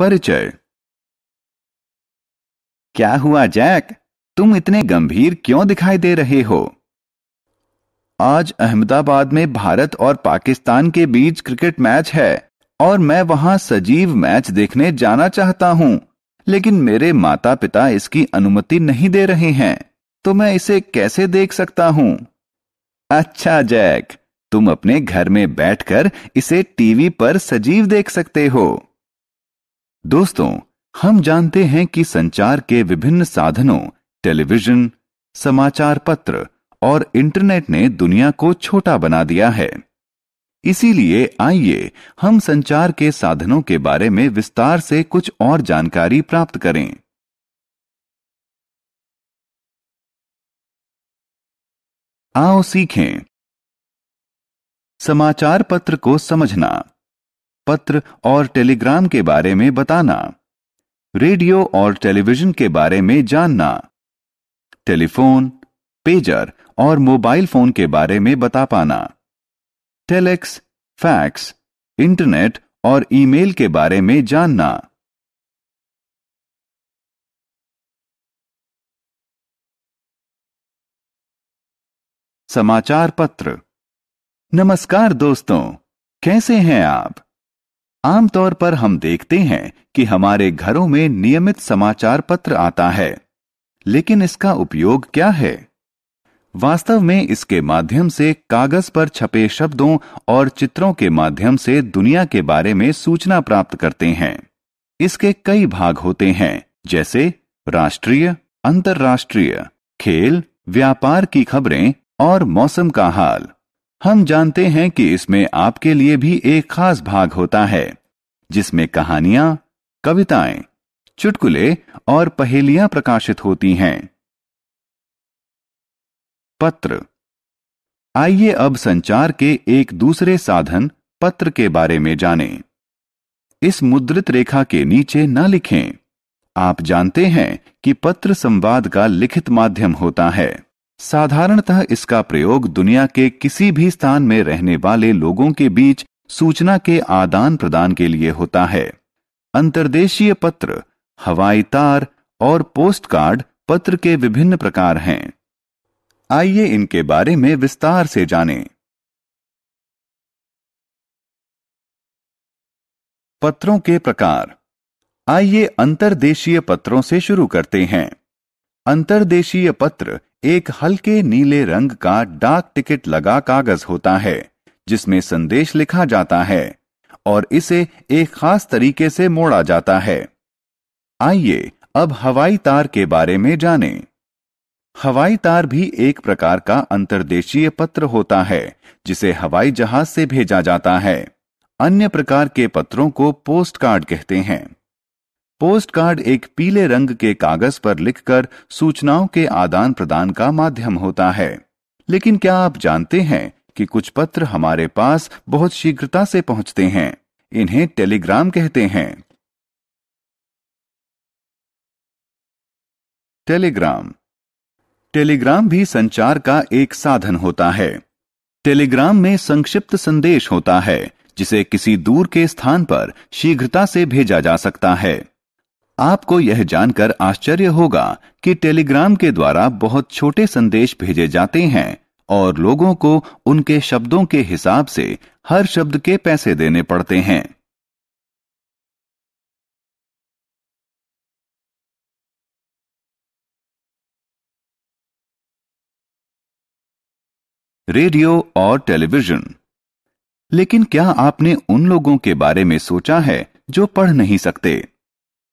परिचय क्या हुआ जैक तुम इतने गंभीर क्यों दिखाई दे रहे हो आज अहमदाबाद में भारत और पाकिस्तान के बीच क्रिकेट मैच है और मैं वहां सजीव मैच देखने जाना चाहता हूं लेकिन मेरे माता पिता इसकी अनुमति नहीं दे रहे हैं तो मैं इसे कैसे देख सकता हूं अच्छा जैक तुम अपने घर में बैठकर इसे टीवी पर सजीव देख सकते हो दोस्तों हम जानते हैं कि संचार के विभिन्न साधनों टेलीविजन समाचार पत्र और इंटरनेट ने दुनिया को छोटा बना दिया है इसीलिए आइए हम संचार के साधनों के बारे में विस्तार से कुछ और जानकारी प्राप्त करें आओ सीखें समाचार पत्र को समझना पत्र और टेलीग्राम के बारे में बताना रेडियो और टेलीविजन के बारे में जानना टेलीफोन पेजर और मोबाइल फोन के बारे में बता पाना टेलेक्स फैक्स इंटरनेट और ईमेल के बारे में जानना समाचार पत्र नमस्कार दोस्तों कैसे हैं आप आमतौर पर हम देखते हैं कि हमारे घरों में नियमित समाचार पत्र आता है लेकिन इसका उपयोग क्या है वास्तव में इसके माध्यम से कागज पर छपे शब्दों और चित्रों के माध्यम से दुनिया के बारे में सूचना प्राप्त करते हैं इसके कई भाग होते हैं जैसे राष्ट्रीय अंतर्राष्ट्रीय खेल व्यापार की खबरें और मौसम का हाल हम जानते हैं कि इसमें आपके लिए भी एक खास भाग होता है जिसमें कहानियां कविताएं चुटकुले और पहेलियां प्रकाशित होती हैं पत्र आइए अब संचार के एक दूसरे साधन पत्र के बारे में जानें। इस मुद्रित रेखा के नीचे न लिखें आप जानते हैं कि पत्र संवाद का लिखित माध्यम होता है साधारणतः इसका प्रयोग दुनिया के किसी भी स्थान में रहने वाले लोगों के बीच सूचना के आदान प्रदान के लिए होता है अंतर्देशीय पत्र हवाई तार और पोस्ट कार्ड पत्र के विभिन्न प्रकार हैं आइए इनके बारे में विस्तार से जानें। पत्रों के प्रकार आइए अंतर्देशीय पत्रों से शुरू करते हैं अंतर्देशीय पत्र एक हल्के नीले रंग का डाक टिकट लगा कागज होता है जिसमें संदेश लिखा जाता है और इसे एक खास तरीके से मोड़ा जाता है आइए अब हवाई तार के बारे में जानें। हवाई तार भी एक प्रकार का अंतर्देशीय पत्र होता है जिसे हवाई जहाज से भेजा जाता है अन्य प्रकार के पत्रों को पोस्ट कार्ड कहते हैं पोस्ट कार्ड एक पीले रंग के कागज पर लिखकर सूचनाओं के आदान प्रदान का माध्यम होता है लेकिन क्या आप जानते हैं कि कुछ पत्र हमारे पास बहुत शीघ्रता से पहुंचते हैं इन्हें टेलीग्राम कहते हैं टेलीग्राम टेलीग्राम भी संचार का एक साधन होता है टेलीग्राम में संक्षिप्त संदेश होता है जिसे किसी दूर के स्थान पर शीघ्रता से भेजा जा सकता है आपको यह जानकर आश्चर्य होगा कि टेलीग्राम के द्वारा बहुत छोटे संदेश भेजे जाते हैं और लोगों को उनके शब्दों के हिसाब से हर शब्द के पैसे देने पड़ते हैं रेडियो और टेलीविजन लेकिन क्या आपने उन लोगों के बारे में सोचा है जो पढ़ नहीं सकते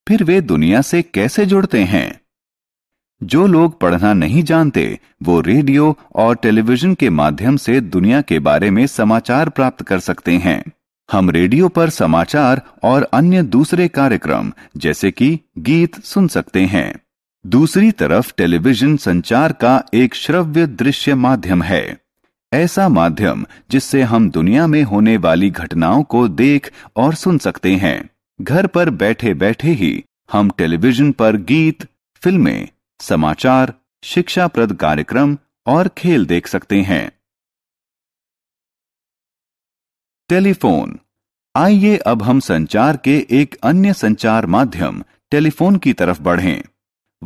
फिर वे दुनिया से कैसे जुड़ते हैं जो लोग पढ़ना नहीं जानते वो रेडियो और टेलीविजन के माध्यम से दुनिया के बारे में समाचार प्राप्त कर सकते हैं हम रेडियो पर समाचार और अन्य दूसरे कार्यक्रम जैसे कि गीत सुन सकते हैं दूसरी तरफ टेलीविजन संचार का एक श्रव्य दृश्य माध्यम है ऐसा माध्यम जिससे हम दुनिया में होने वाली घटनाओं को देख और सुन सकते हैं घर पर बैठे बैठे ही हम टेलीविजन पर गीत फिल्में समाचार शिक्षाप्रद कार्यक्रम और खेल देख सकते हैं टेलीफोन आइए अब हम संचार के एक अन्य संचार माध्यम टेलीफोन की तरफ बढ़ें।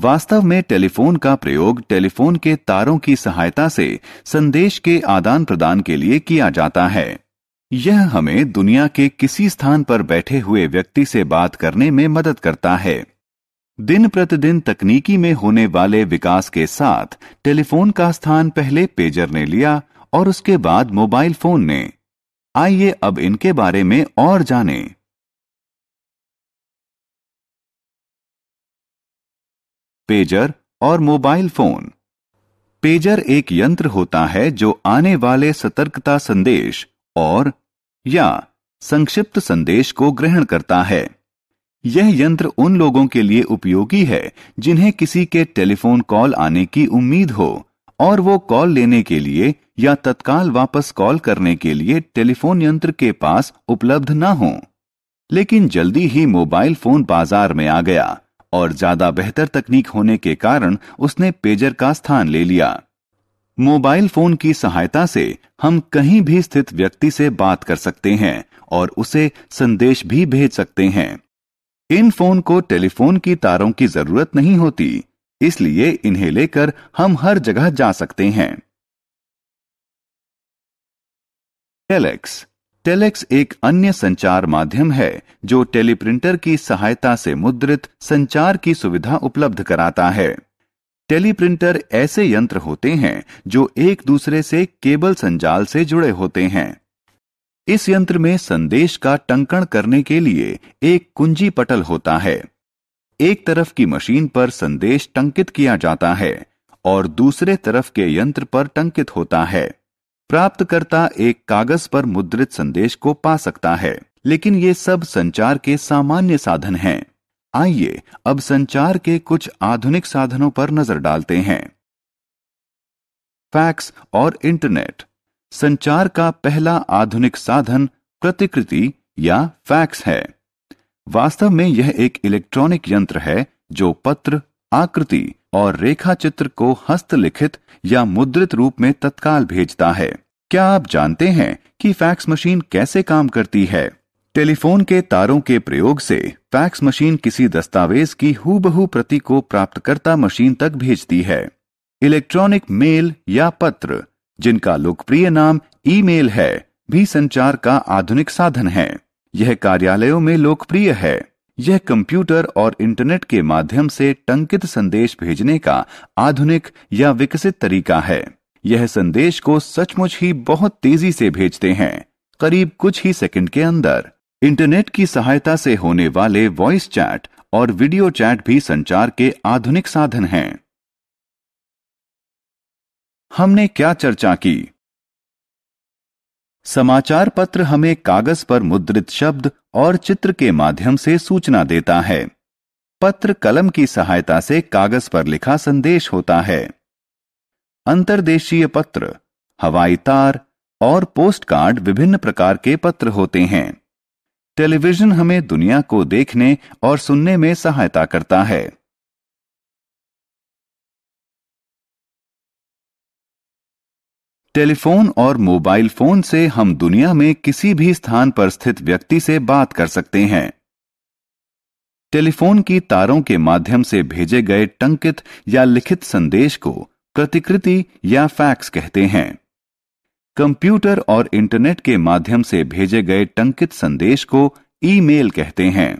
वास्तव में टेलीफोन का प्रयोग टेलीफोन के तारों की सहायता से संदेश के आदान प्रदान के लिए किया जाता है यह हमें दुनिया के किसी स्थान पर बैठे हुए व्यक्ति से बात करने में मदद करता है दिन प्रतिदिन तकनीकी में होने वाले विकास के साथ टेलीफोन का स्थान पहले पेजर ने लिया और उसके बाद मोबाइल फोन ने आइए अब इनके बारे में और जानें। पेजर और मोबाइल फोन पेजर एक यंत्र होता है जो आने वाले सतर्कता संदेश और या संक्षिप्त संदेश को ग्रहण करता है यह यंत्र उन लोगों के लिए उपयोगी है जिन्हें किसी के टेलीफोन कॉल आने की उम्मीद हो और वो कॉल लेने के लिए या तत्काल वापस कॉल करने के लिए टेलीफोन यंत्र के पास उपलब्ध ना हो लेकिन जल्दी ही मोबाइल फोन बाजार में आ गया और ज्यादा बेहतर तकनीक होने के कारण उसने पेजर का स्थान ले लिया मोबाइल फोन की सहायता से हम कहीं भी स्थित व्यक्ति से बात कर सकते हैं और उसे संदेश भी भेज सकते हैं इन फोन को टेलीफोन की तारों की जरूरत नहीं होती इसलिए इन्हें लेकर हम हर जगह जा सकते हैं टेलेक्स टेलेक्स एक अन्य संचार माध्यम है जो टेलीप्रिंटर की सहायता से मुद्रित संचार की सुविधा उपलब्ध कराता है टेलीप्रिंटर ऐसे यंत्र होते हैं जो एक दूसरे से केबल संजाल से जुड़े होते हैं इस यंत्र में संदेश का टंकण करने के लिए एक कुंजी पटल होता है एक तरफ की मशीन पर संदेश टंकित किया जाता है और दूसरे तरफ के यंत्र पर टंकित होता है प्राप्तकर्ता एक कागज पर मुद्रित संदेश को पा सकता है लेकिन ये सब संचार के सामान्य साधन हैं आइए अब संचार के कुछ आधुनिक साधनों पर नजर डालते हैं फैक्स और इंटरनेट संचार का पहला आधुनिक साधन प्रतिकृति या फैक्स है वास्तव में यह एक इलेक्ट्रॉनिक यंत्र है जो पत्र आकृति और रेखा चित्र को हस्तलिखित या मुद्रित रूप में तत्काल भेजता है क्या आप जानते हैं कि फैक्स मशीन कैसे काम करती है टेलीफोन के तारों के प्रयोग से फैक्स मशीन किसी दस्तावेज की हूबहू प्रति को प्राप्तकर्ता मशीन तक भेजती है इलेक्ट्रॉनिक मेल या पत्र जिनका लोकप्रिय नाम ईमेल है भी संचार का आधुनिक साधन है यह कार्यालयों में लोकप्रिय है यह कंप्यूटर और इंटरनेट के माध्यम से टंकित संदेश भेजने का आधुनिक या विकसित तरीका है यह संदेश को सचमुच ही बहुत तेजी से भेजते हैं करीब कुछ ही सेकंड के अंदर इंटरनेट की सहायता से होने वाले वॉइस चैट और वीडियो चैट भी संचार के आधुनिक साधन हैं हमने क्या चर्चा की समाचार पत्र हमें कागज पर मुद्रित शब्द और चित्र के माध्यम से सूचना देता है पत्र कलम की सहायता से कागज पर लिखा संदेश होता है अंतर्देशीय पत्र हवाई तार और पोस्ट कार्ड विभिन्न प्रकार के पत्र होते हैं टेलीविजन हमें दुनिया को देखने और सुनने में सहायता करता है टेलीफोन और मोबाइल फोन से हम दुनिया में किसी भी स्थान पर स्थित व्यक्ति से बात कर सकते हैं टेलीफोन की तारों के माध्यम से भेजे गए टंकित या लिखित संदेश को प्रतिकृति या फैक्स कहते हैं कंप्यूटर और इंटरनेट के माध्यम से भेजे गए टंकित संदेश को ईमेल कहते हैं